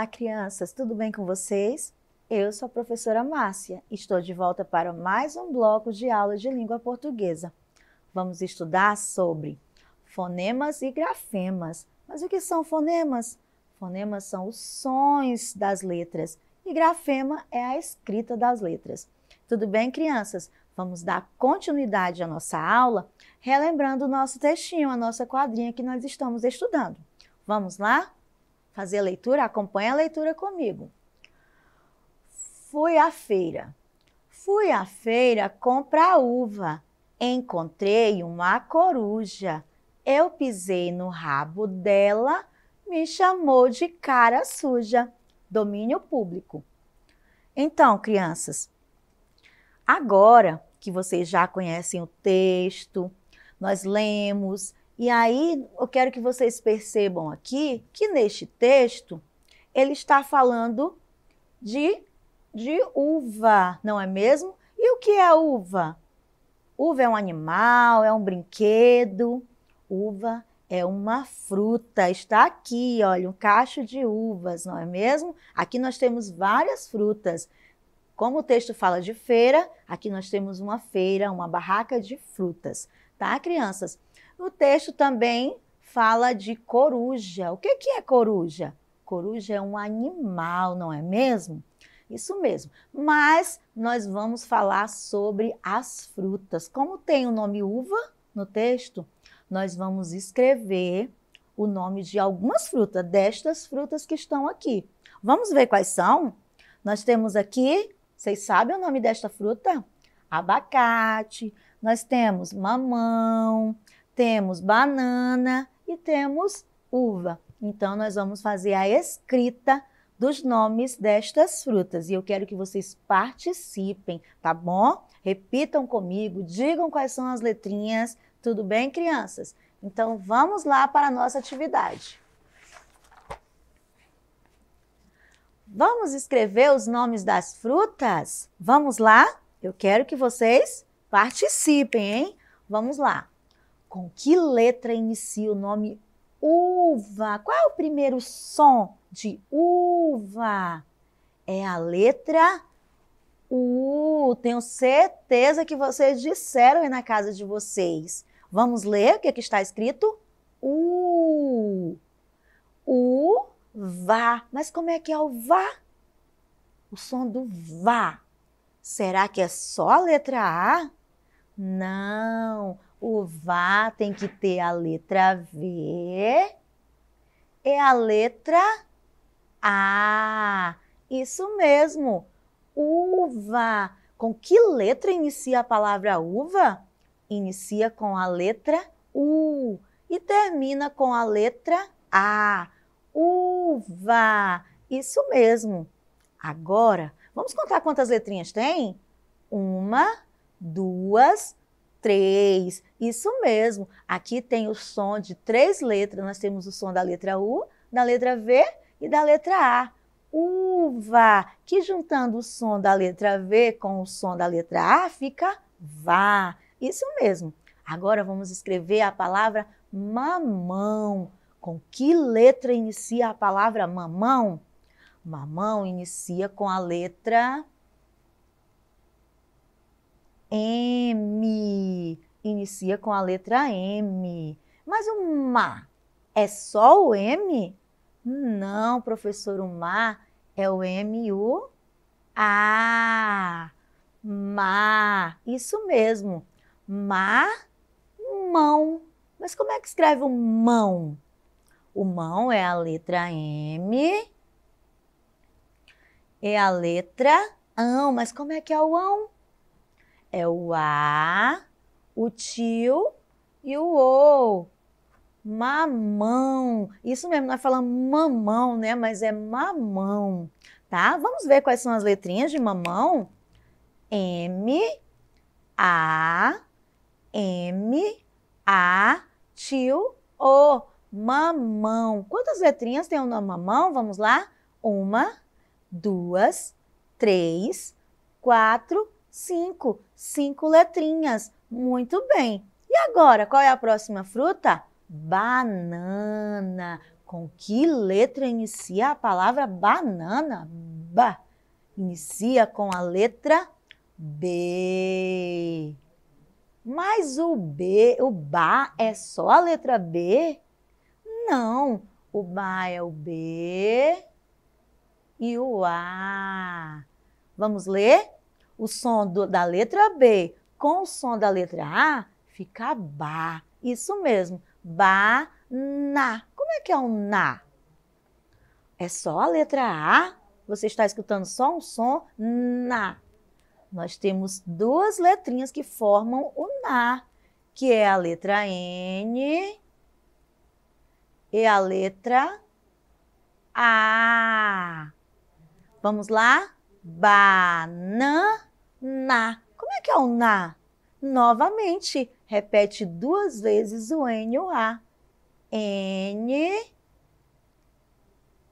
Olá, crianças, tudo bem com vocês? Eu sou a professora Márcia e estou de volta para mais um bloco de aula de língua portuguesa. Vamos estudar sobre fonemas e grafemas. Mas o que são fonemas? Fonemas são os sons das letras e grafema é a escrita das letras. Tudo bem, crianças? Vamos dar continuidade à nossa aula, relembrando o nosso textinho, a nossa quadrinha que nós estamos estudando. Vamos lá? fazer a leitura, acompanha a leitura comigo. Fui à feira. Fui à feira comprar uva. Encontrei uma coruja. Eu pisei no rabo dela, me chamou de cara suja. Domínio público. Então, crianças, agora que vocês já conhecem o texto, nós lemos, e aí eu quero que vocês percebam aqui que neste texto ele está falando de, de uva, não é mesmo? E o que é uva? Uva é um animal, é um brinquedo. Uva é uma fruta. Está aqui, olha, um cacho de uvas, não é mesmo? Aqui nós temos várias frutas. Como o texto fala de feira, aqui nós temos uma feira, uma barraca de frutas, tá, crianças? O texto também fala de coruja. O que, que é coruja? Coruja é um animal, não é mesmo? Isso mesmo. Mas nós vamos falar sobre as frutas. Como tem o nome uva no texto, nós vamos escrever o nome de algumas frutas, destas frutas que estão aqui. Vamos ver quais são? Nós temos aqui, vocês sabem o nome desta fruta? Abacate, nós temos mamão, temos banana e temos uva. Então, nós vamos fazer a escrita dos nomes destas frutas. E eu quero que vocês participem, tá bom? Repitam comigo, digam quais são as letrinhas. Tudo bem, crianças? Então, vamos lá para a nossa atividade. Vamos escrever os nomes das frutas? Vamos lá? Eu quero que vocês participem, hein? Vamos lá. Com que letra inicia o nome uva? Qual é o primeiro som de uva? É a letra U. Tenho certeza que vocês disseram aí na casa de vocês. Vamos ler o que, é que está escrito? U. Uva. Mas como é que é o vá? O som do vá. Será que é só a letra A? Não. O vá tem que ter a letra V e a letra A. Isso mesmo. Uva. Com que letra inicia a palavra uva? Inicia com a letra U e termina com a letra A. Uva. Isso mesmo. Agora, vamos contar quantas letrinhas tem? Uma, duas, três. Isso mesmo. Aqui tem o som de três letras. Nós temos o som da letra U, da letra V e da letra A. Uva, que juntando o som da letra V com o som da letra A fica vá. Isso mesmo. Agora vamos escrever a palavra mamão. Com que letra inicia a palavra mamão? Mamão inicia com a letra M. Inicia com a letra M. Mas o mar é só o M? Não, professor, o mar é o M U. A. Mar. Isso mesmo. Mar, mão. Mas como é que escreve o mão? O mão é a letra M. É a letra ão. Mas como é que é o ão? é o a, o tio e o o. Mamão. Isso mesmo, nós falamos mamão, né? Mas é mamão, tá? Vamos ver quais são as letrinhas de mamão? M, A, M, A, tio, O. Mamão. Quantas letrinhas tem o nome mamão? Vamos lá? Uma, duas, três, quatro, Cinco. Cinco letrinhas. Muito bem. E agora, qual é a próxima fruta? Banana. Com que letra inicia a palavra banana? Ba. Inicia com a letra B. Mas o B, o ba é só a letra B? Não. O ba é o B e o A. Vamos ler? o som do, da letra B com o som da letra A, fica ba. Isso mesmo, ba, na. Como é que é o um na? É só a letra A, você está escutando só um som, na. Nós temos duas letrinhas que formam o na, que é a letra N e a letra A. Vamos lá? Banana na. Como é que é o na? Novamente, repete duas vezes o N o A. N,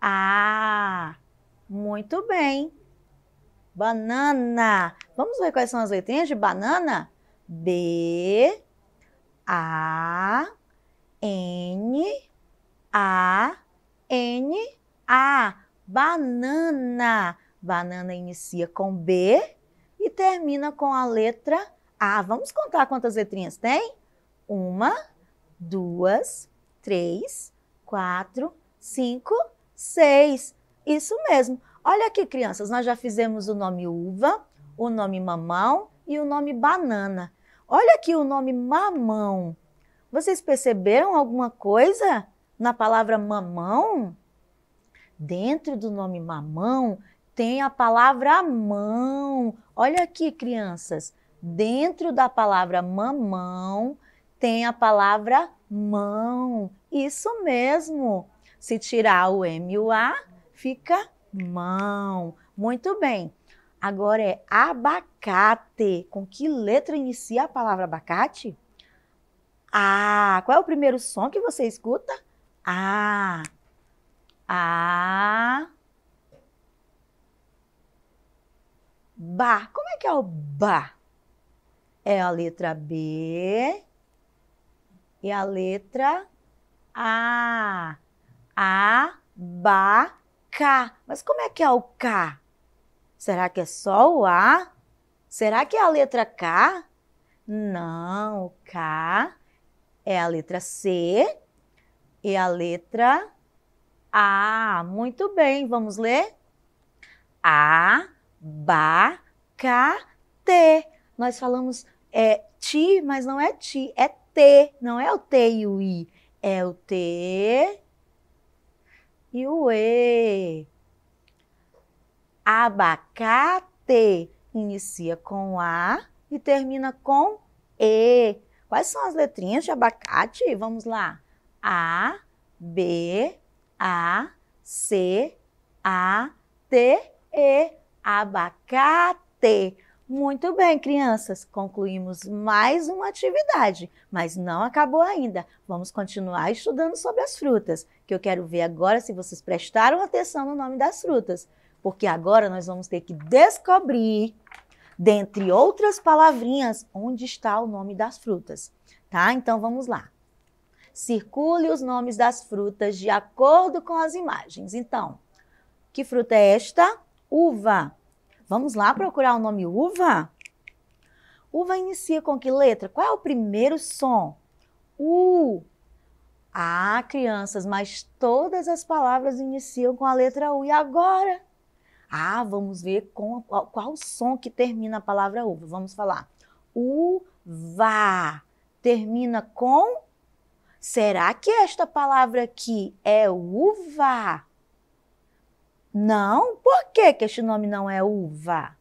A. Muito bem. Banana. Vamos ver quais são as letrinhas de banana? B, A, N, A, N, A. Banana. Banana inicia com B e termina com a letra A. Vamos contar quantas letrinhas tem? Uma, duas, três, quatro, cinco, seis. Isso mesmo. Olha aqui, crianças, nós já fizemos o nome uva, o nome mamão e o nome banana. Olha aqui o nome mamão. Vocês perceberam alguma coisa na palavra mamão? Dentro do nome mamão tem a palavra mão. Olha aqui, crianças. Dentro da palavra mamão tem a palavra mão. Isso mesmo. Se tirar o M e o A, fica mão. Muito bem. Agora é abacate. Com que letra inicia a palavra abacate? A. Ah, qual é o primeiro som que você escuta? A. A. Ah. Ba. Como é que é o ba? É a letra B e a letra A. A, ba, ca. Mas como é que é o K? Será que é só o A? Será que é a letra K? Não, o K é a letra C e a letra A. Muito bem, vamos ler? A, abacate. Nós falamos é, ti, mas não é ti, é T, não é o T e o I, é o T e o E. Abacate inicia com A e termina com E. Quais são as letrinhas de abacate? Vamos lá. A, B, A, C, A, T, E abacate. Muito bem, crianças, concluímos mais uma atividade, mas não acabou ainda. Vamos continuar estudando sobre as frutas, que eu quero ver agora se vocês prestaram atenção no nome das frutas, porque agora nós vamos ter que descobrir, dentre outras palavrinhas, onde está o nome das frutas, tá? Então vamos lá. Circule os nomes das frutas de acordo com as imagens. Então, que fruta é esta? Uva. Vamos lá procurar o nome uva? Uva inicia com que letra? Qual é o primeiro som? U. Ah, crianças, mas todas as palavras iniciam com a letra U. E agora? Ah, vamos ver com, qual, qual o som que termina a palavra uva. Vamos falar. Uva. Termina com. Será que esta palavra aqui é uva? Não, por que, que este nome não é uva?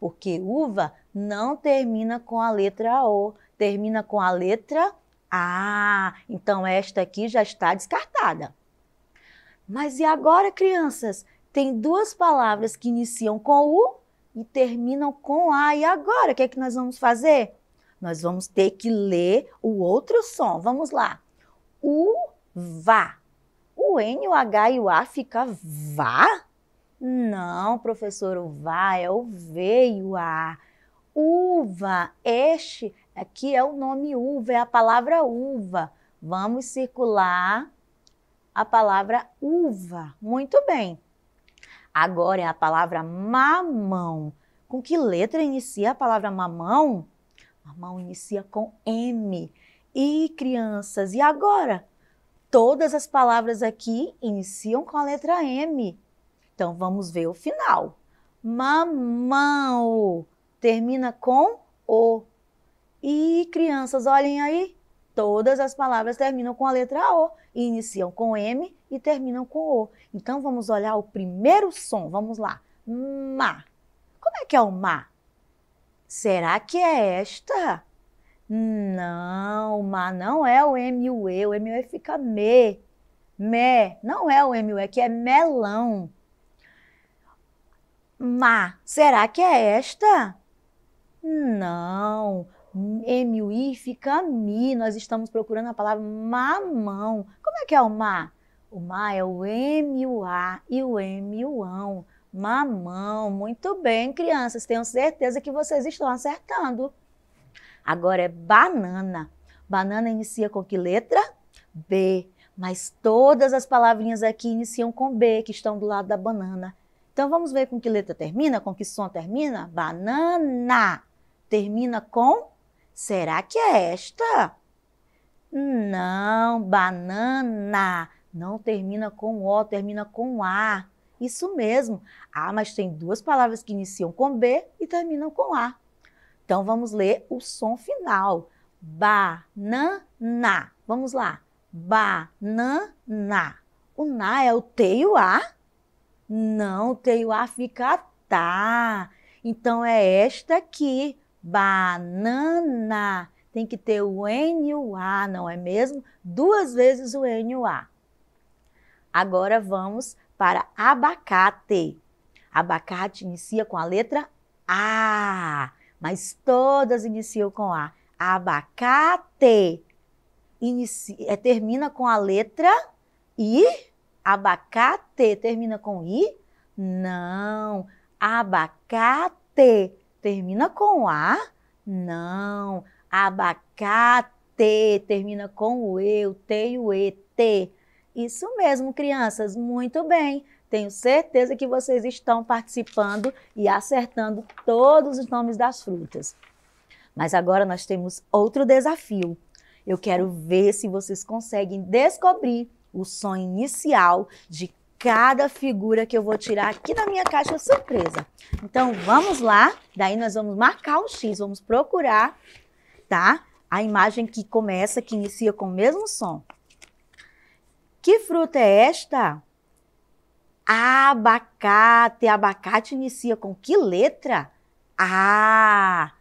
Porque uva não termina com a letra O, termina com a letra A. Então esta aqui já está descartada. Mas e agora, crianças? Tem duas palavras que iniciam com U e terminam com A. E agora, o que é que nós vamos fazer? Nós vamos ter que ler o outro som. Vamos lá. Uva. O N, o H e o A fica vá? Não, professor, o vá é o veio a. Uva, este aqui é o nome uva, é a palavra uva. Vamos circular a palavra uva. Muito bem. Agora é a palavra mamão. Com que letra inicia a palavra mamão? Mamão inicia com M. E crianças, e agora? Todas as palavras aqui iniciam com a letra M. Então vamos ver o final. Mamão termina com o. E crianças, olhem aí, todas as palavras terminam com a letra O, iniciam com M e terminam com O. Então vamos olhar o primeiro som, vamos lá. Ma. Como é que é o ma? Será que é esta? Não, ma não é o M e o E, o M e o E fica me. Me, não é o M e o E, que é melão má. Será que é esta? Não. M-U-I fica mi. Nós estamos procurando a palavra mamão. Como é que é o má? O má é o M-U-A e o M-U-ão. Mamão. Muito bem, crianças. Tenho certeza que vocês estão acertando. Agora é banana. Banana inicia com que letra? B. Mas todas as palavrinhas aqui iniciam com B, que estão do lado da banana. Então vamos ver com que letra termina, com que som termina? Banana. Termina com? Será que é esta? Não, banana. Não termina com O, termina com A. Isso mesmo. Ah, mas tem duas palavras que iniciam com B e terminam com A. Então vamos ler o som final. Banana. Vamos lá. Banana. O na é o T e o A não, tem o tá. Então é esta aqui, banana. Tem que ter o N e o A, não é mesmo? Duas vezes o N e o A. Agora vamos para abacate. Abacate inicia com a letra A, mas todas iniciam com A. Abacate inicia, é, termina com a letra I Abacate termina com i? Não. Abacate termina com a? Não. Abacate termina com o e, o t e o e, t. Isso mesmo, crianças. Muito bem. Tenho certeza que vocês estão participando e acertando todos os nomes das frutas. Mas agora nós temos outro desafio. Eu quero ver se vocês conseguem descobrir o som inicial de cada figura que eu vou tirar aqui da minha caixa surpresa. Então, vamos lá. Daí nós vamos marcar o X, vamos procurar, tá? A imagem que começa, que inicia com o mesmo som. Que fruta é esta? Abacate. Abacate inicia com que letra? A.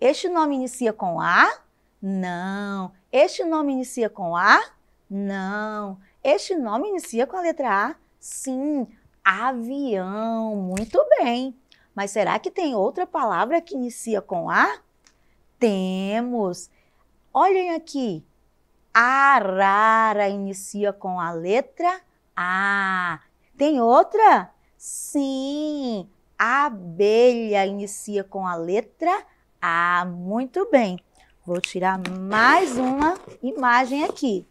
Este nome inicia com A? Não. Este nome inicia com A? Não. Este nome inicia com a letra A? Sim, avião. Muito bem. Mas será que tem outra palavra que inicia com A? Temos. Olhem aqui. Arara inicia com a letra A. Tem outra? Sim. Abelha inicia com a letra A. Muito bem. Vou tirar mais uma imagem aqui.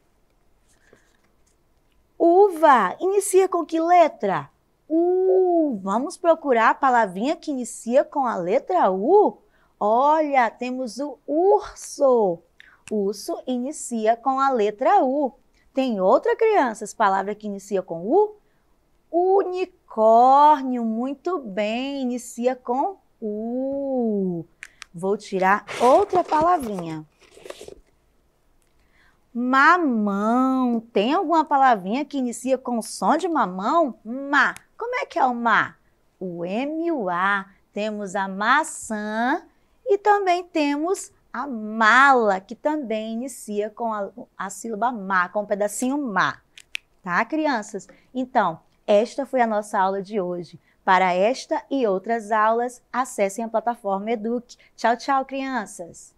Uva inicia com que letra? U. Vamos procurar a palavrinha que inicia com a letra U? Olha, temos o urso. Urso inicia com a letra U. Tem outra, crianças, palavra que inicia com U? Unicórnio. Muito bem, inicia com U. Vou tirar outra palavrinha. Mamão. Tem alguma palavrinha que inicia com som de mamão? Ma. Como é que é o ma? O M e o A. Temos a maçã e também temos a mala, que também inicia com a, a sílaba ma, com um pedacinho ma. Tá, crianças? Então, esta foi a nossa aula de hoje. Para esta e outras aulas, acessem a plataforma Eduque. Tchau, tchau, crianças!